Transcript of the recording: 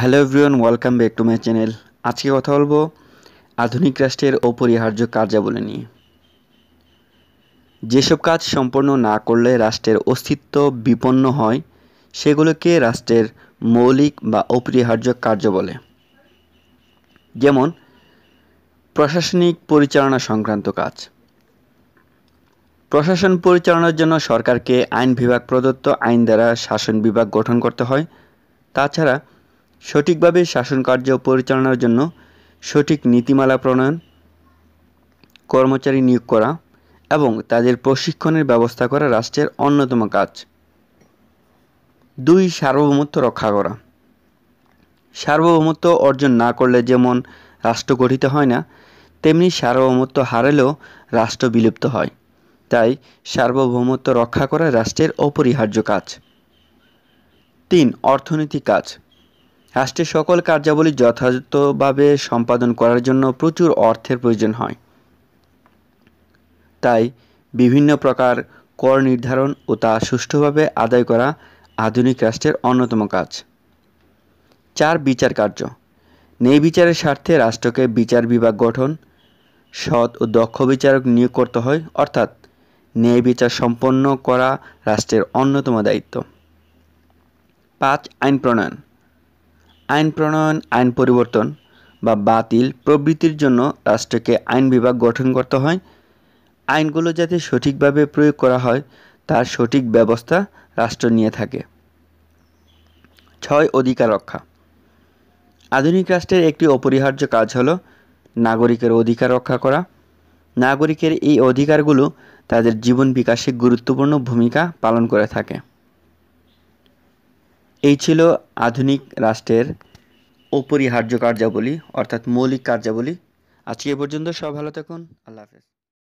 hello everyone welcome back to my channel আজকে কথা বলবো আধুনিক রাষ্ট্রের অপরিহার্য কার্যাবলী নিয়ে যেসব কাজ সম্পন্ন না করলে রাষ্ট্রের অস্তিত্ব বিপন্ন হয় সেগুলোকে রাষ্ট্রের মৌলিক বা অপরিহার্য কার্য বলে যেমন প্রশাসনিক পরিচালনা সংক্রান্ত কাজ প্রশাসন পরিচালনার জন্য সরকারকে আইন বিভাগ প্রদত্ত আইন দ্বারা শাসন বিভাগ গঠন করতে হয় তাছাড়া সঠিকভাবে শাসনকার্য পরিচালনার জন্য সঠিক নীতিমালা প্রণয়ন কর্মচারী নিয়োগ করা এবং তাদের প্রশিক্ষণের ব্যবস্থা করা রাষ্ট্রের অন্যতম কাজ দুই সার্বভৌমত্ব রক্ষা করা সার্বভৌমত্ব অর্জন না করলে যেমন রাষ্ট্র গঠিত হয় না তেমনি সার্বভৌমত্ব হারালেও রাষ্ট্র বিলুপ্ত হয় তাই সার্বভৌমত্ব রক্ষা করা রাষ্ট্রের অপরিহার্য কাজ তিন অর্থনৈতিক কাজ রাষ্ট্রের সকল কার্যাবলী যথাযথভাবে সম্পাদন করার জন্য প্রচুর অর্থের প্রয়োজন হয় তাই বিভিন্ন প্রকার কর নির্ধারণ ও তা সুষ্ঠুভাবে আদায় করা আধুনিক রাষ্ট্রের অন্যতম কাজ চার বিচার কার্য ন্যায় বিচারের স্বার্থে রাষ্ট্রকে বিচার বিভাগ গঠন সৎ ও দক্ষ বিচারক নিয়োগ করতে হয় অর্থাৎ ন্যায় বিচার সম্পন্ন করা রাষ্ট্রের অন্যতম দায়িত্ব পাঁচ আইন প্রণয়ন আইন প্রণয়ন আইন পরিবর্তন বা বাতিল প্রবৃত্তির জন্য রাষ্ট্রকে আইন বিভাগ গঠন করতে হয় আইনগুলো যাতে সঠিকভাবে প্রয়োগ করা হয় তার সঠিক ব্যবস্থা রাষ্ট্র নিয়ে থাকে ছয় অধিকার রক্ষা আধুনিক রাষ্ট্রের একটি অপরিহার্য কাজ হল নাগরিকের অধিকার রক্ষা করা নাগরিকের এই অধিকারগুলো তাদের জীবন বিকাশে গুরুত্বপূর্ণ ভূমিকা পালন করে থাকে এই ছিল আধুনিক রাষ্ট্রের অপরিহার্য কার্যাবলী অর্থাৎ মৌলিক কার্যাবলী আজকে এ পর্যন্ত সব ভালো থাকুন আল্লাহ হাফেজ